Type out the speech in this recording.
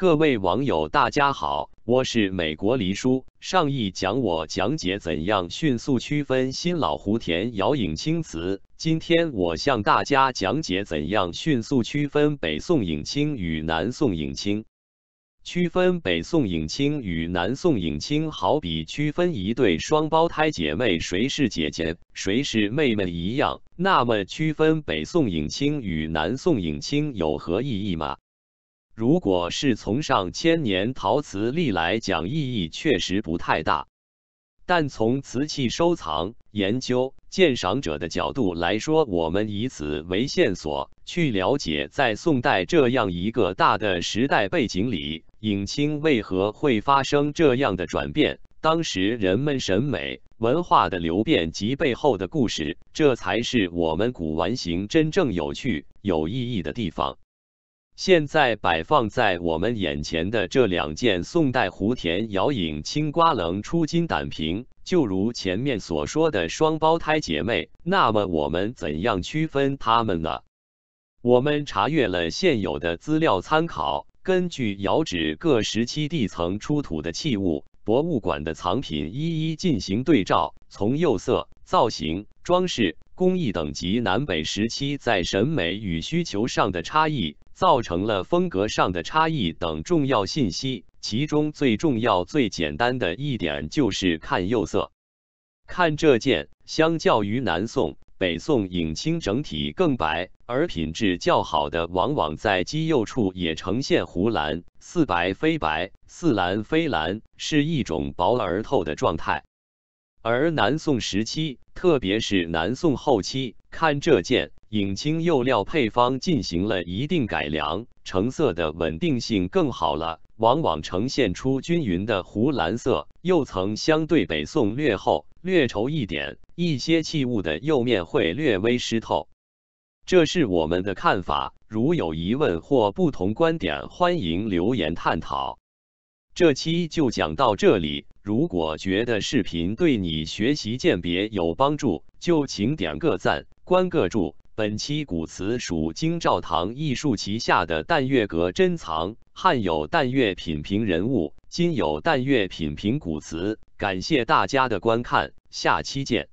各位网友，大家好，我是美国黎叔。上一讲我讲解怎样迅速区分新老胡田姚影青瓷，今天我向大家讲解怎样迅速区分北宋影青与南宋影青。区分北宋影青与南宋影青，好比区分一对双胞胎姐妹，谁是姐姐，谁是妹妹一样。那么，区分北宋影青与南宋影青有何意义吗？如果是从上千年陶瓷历来讲，意义确实不太大。但从瓷器收藏、研究、鉴赏者的角度来说，我们以此为线索去了解，在宋代这样一个大的时代背景里，影青为何会发生这样的转变？当时人们审美文化的流变及背后的故事，这才是我们古玩行真正有趣、有意义的地方。现在摆放在我们眼前的这两件宋代湖田窑影青瓜棱出金胆瓶，就如前面所说的双胞胎姐妹。那么我们怎样区分它们呢？我们查阅了现有的资料参考，根据窑址各时期地层出土的器物、博物馆的藏品一一进行对照，从釉色、造型、装饰、工艺等级、南北时期在审美与需求上的差异。造成了风格上的差异等重要信息，其中最重要、最简单的一点就是看釉色。看这件，相较于南宋、北宋影青整体更白，而品质较好的往往在基釉处也呈现湖蓝，似白非白，似蓝非蓝，是一种薄而透的状态。而南宋时期，特别是南宋后期，看这件，影青釉料配方进行了一定改良，成色的稳定性更好了，往往呈现出均匀的湖蓝色，釉层相对北宋略厚、略稠一点，一些器物的釉面会略微湿透。这是我们的看法，如有疑问或不同观点，欢迎留言探讨。这期就讲到这里。如果觉得视频对你学习鉴别有帮助，就请点个赞，关个注。本期古瓷属京兆堂艺术旗下的淡月阁珍藏，汉有淡月品评人物，今有淡月品评古瓷。感谢大家的观看，下期见。